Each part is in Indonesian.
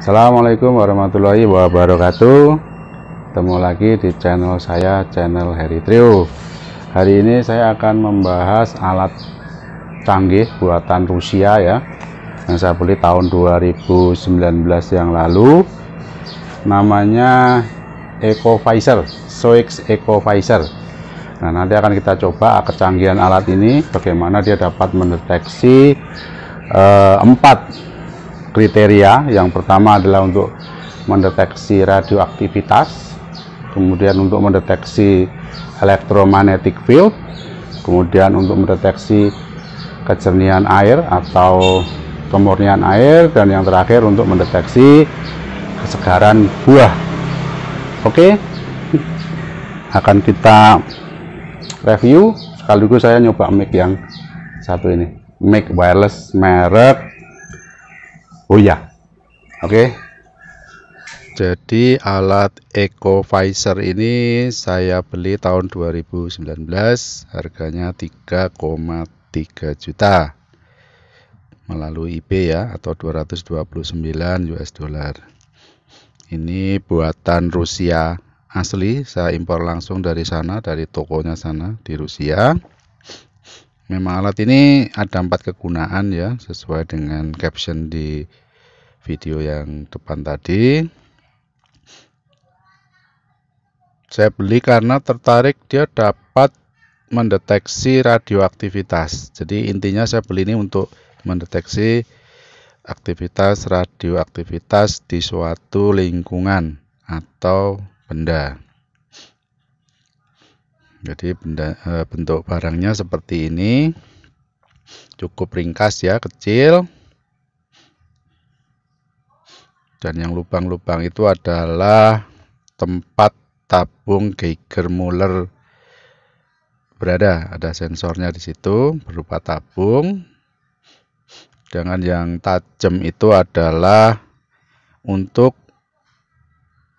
Assalamualaikum warahmatullahi wabarakatuh Ketemu lagi di channel saya channel Heri Trio Hari ini saya akan membahas alat canggih buatan Rusia ya Yang saya beli tahun 2019 yang lalu Namanya Ecovisor Soix Ecovisor Nah nanti akan kita coba kecanggihan alat ini Bagaimana dia dapat mendeteksi eh, empat kriteria. Yang pertama adalah untuk mendeteksi radioaktivitas, kemudian untuk mendeteksi electromagnetic field, kemudian untuk mendeteksi kejernihan air atau kemurnian air, dan yang terakhir untuk mendeteksi kesegaran buah. Oke, akan kita review sekaligus saya nyoba mic yang satu ini, mic wireless merek Oh ya. Oke. Okay. Jadi alat Ecovisor ini saya beli tahun 2019, harganya 3,3 juta melalui IP ya atau 229 US dollar. Ini buatan Rusia asli, saya impor langsung dari sana dari tokonya sana di Rusia. Memang alat ini ada empat kegunaan ya sesuai dengan caption di video yang depan tadi saya beli karena tertarik dia dapat mendeteksi radioaktivitas jadi intinya saya beli ini untuk mendeteksi aktivitas radioaktivitas di suatu lingkungan atau benda jadi benda, eh, bentuk barangnya seperti ini cukup ringkas ya kecil dan yang lubang-lubang itu adalah tempat tabung Geiger Muller berada ada sensornya di situ berupa tabung dengan yang tajam itu adalah untuk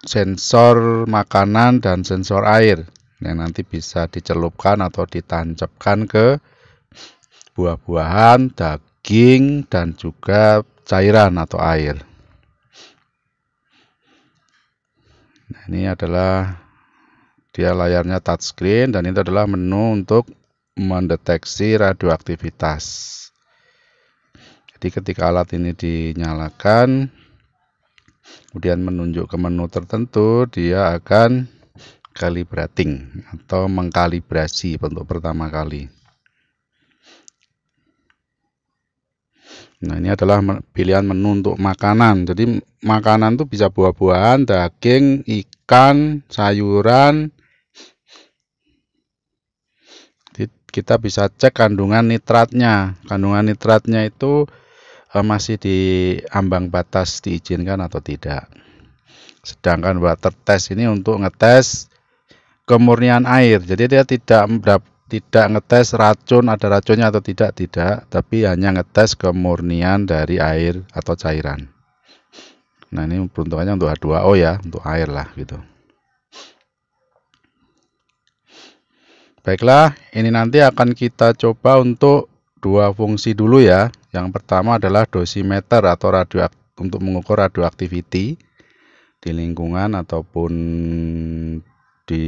sensor makanan dan sensor air yang nanti bisa dicelupkan atau ditancapkan ke buah-buahan, daging dan juga cairan atau air. Nah, ini adalah dia layarnya touchscreen dan ini adalah menu untuk mendeteksi radioaktivitas. Jadi ketika alat ini dinyalakan, kemudian menunjuk ke menu tertentu, dia akan kalibrating atau mengkalibrasi untuk pertama kali. Nah, ini adalah pilihan menu untuk makanan. Jadi, makanan itu bisa buah-buahan, daging, ikan, sayuran. Kita bisa cek kandungan nitratnya. Kandungan nitratnya itu eh, masih di ambang batas diizinkan atau tidak. Sedangkan water test ini untuk ngetes kemurnian air. Jadi dia tidak tidak ngetes racun ada racunnya atau tidak tidak tapi hanya ngetes kemurnian dari air atau cairan nah ini peruntukannya untuk H2O ya untuk air lah gitu baiklah ini nanti akan kita coba untuk dua fungsi dulu ya yang pertama adalah dosimeter atau radio untuk mengukur radioaktiviti di lingkungan ataupun di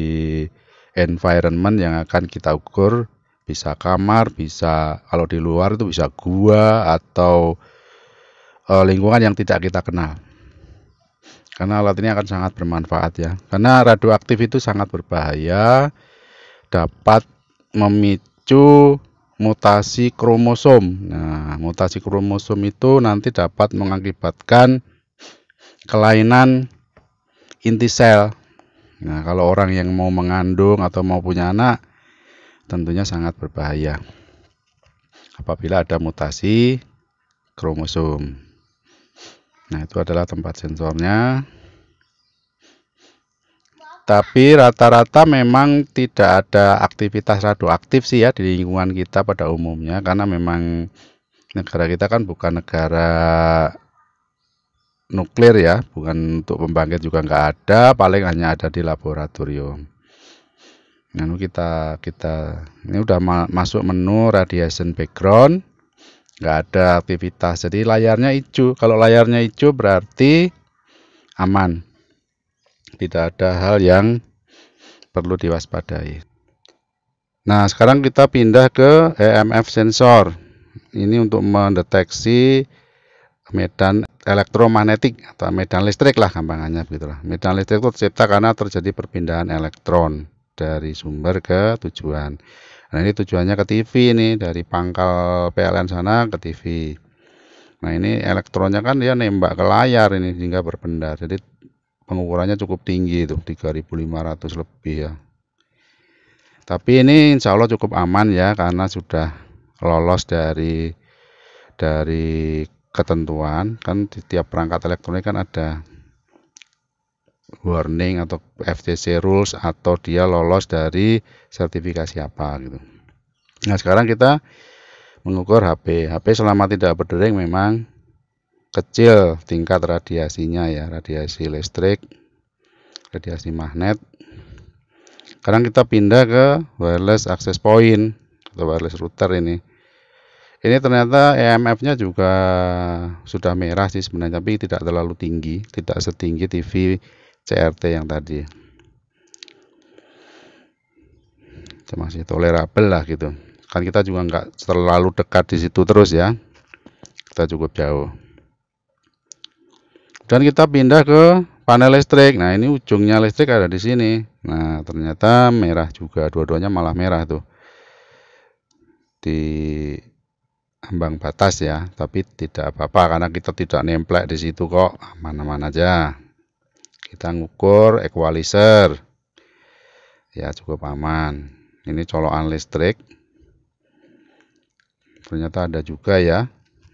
environment yang akan kita ukur bisa kamar bisa kalau di luar itu bisa gua atau e, lingkungan yang tidak kita kenal karena alat ini akan sangat bermanfaat ya karena radioaktif itu sangat berbahaya dapat memicu mutasi kromosom nah mutasi kromosom itu nanti dapat mengakibatkan kelainan inti sel Nah, kalau orang yang mau mengandung atau mau punya anak tentunya sangat berbahaya. Apabila ada mutasi kromosom. Nah, itu adalah tempat sensornya. Tapi rata-rata memang tidak ada aktivitas radioaktif sih ya di lingkungan kita pada umumnya karena memang negara kita kan bukan negara nuklir ya, bukan untuk pembangkit juga nggak ada, paling hanya ada di laboratorium. Lalu kita kita ini udah ma masuk menu radiation background, nggak ada aktivitas. Jadi layarnya hijau. Kalau layarnya hijau berarti aman, tidak ada hal yang perlu diwaspadai. Nah sekarang kita pindah ke EMF sensor. Ini untuk mendeteksi medan elektromagnetik atau medan listrik lah gampangannya begitulah. Medan listrik itu tercipta karena terjadi perpindahan elektron dari sumber ke tujuan. Nah ini tujuannya ke TV ini dari pangkal PLN sana ke TV. Nah ini elektronnya kan dia nembak ke layar ini sehingga berpendar. Jadi pengukurannya cukup tinggi itu 3500 lebih ya. Tapi ini insya Allah cukup aman ya karena sudah lolos dari dari ketentuan kan di tiap perangkat elektronik kan ada warning atau FTC rules atau dia lolos dari sertifikasi apa gitu. Nah, sekarang kita mengukur HP. HP selama tidak berdering memang kecil tingkat radiasinya ya, radiasi listrik, radiasi magnet. Sekarang kita pindah ke wireless access point atau wireless router ini. Ini ternyata EMF-nya juga sudah merah sih sebenarnya, tapi tidak terlalu tinggi, tidak setinggi TV CRT yang tadi. masih tolerable lah gitu. Kan kita juga nggak terlalu dekat di situ terus ya. Kita cukup jauh. Dan kita pindah ke panel listrik. Nah, ini ujungnya listrik ada di sini. Nah, ternyata merah juga, dua-duanya malah merah tuh. Di ambang batas ya, tapi tidak apa-apa karena kita tidak nemplek di situ kok, mana-mana aja. Kita ngukur equalizer, ya cukup aman. Ini colokan listrik, ternyata ada juga ya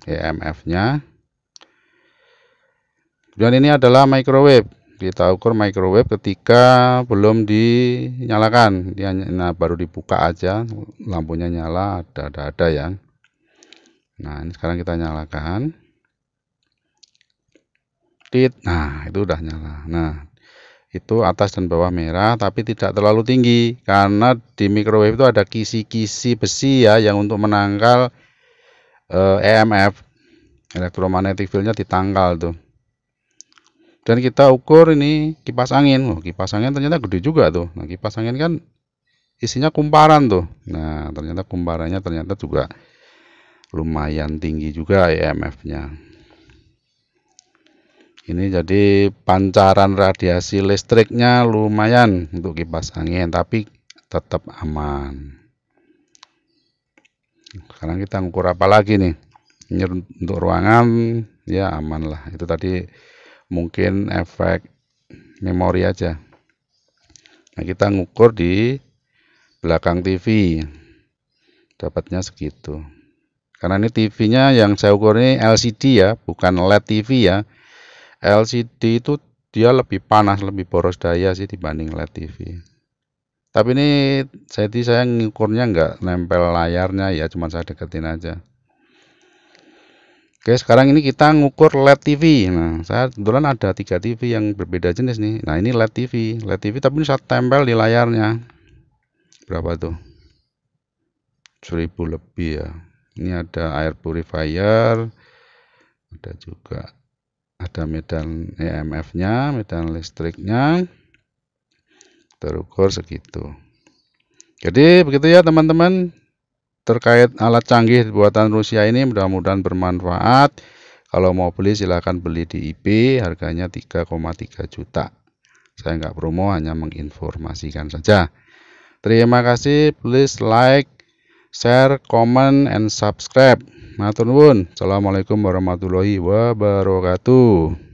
EMF-nya. Dan ini adalah microwave. Kita ukur microwave ketika belum dinyalakan, dia nah, baru dibuka aja, lampunya nyala, ada-ada ya nah ini sekarang kita nyalakan tit nah itu udah nyala nah itu atas dan bawah merah tapi tidak terlalu tinggi karena di microwave itu ada kisi-kisi besi ya yang untuk menangkal eh, EMF elektromagnetik fieldnya ditangkal tuh dan kita ukur ini kipas angin oh, kipas angin ternyata gede juga tuh nah kipas angin kan isinya kumparan tuh nah ternyata kumparannya ternyata juga lumayan tinggi juga EMF-nya. Ini jadi pancaran radiasi listriknya lumayan untuk kipas angin tapi tetap aman. Sekarang kita ngukur apa lagi nih? Ini untuk ruangan ya aman lah. Itu tadi mungkin efek memori aja. Nah, kita ngukur di belakang TV. Dapatnya segitu. Karena ini TV-nya yang saya ukur ini LCD ya, bukan LED TV ya. LCD itu dia lebih panas, lebih boros daya sih dibanding LED TV. Tapi ini saya saya ngukurnya nggak nempel layarnya ya, cuma saya deketin aja. Oke, sekarang ini kita ngukur LED TV. Nah, saya kebetulan ada tiga TV yang berbeda jenis nih. Nah, ini LED TV, LED TV tapi ini saya tempel di layarnya. Berapa tuh? 1000 lebih ya ini ada air purifier ada juga ada medan EMF nya medan listriknya terukur segitu jadi begitu ya teman-teman terkait alat canggih buatan Rusia ini mudah-mudahan bermanfaat kalau mau beli silahkan beli di IP harganya 3,3 juta saya nggak promo hanya menginformasikan saja terima kasih please like share, comment, and subscribe. Matur nuwun. Assalamualaikum warahmatullahi wabarakatuh.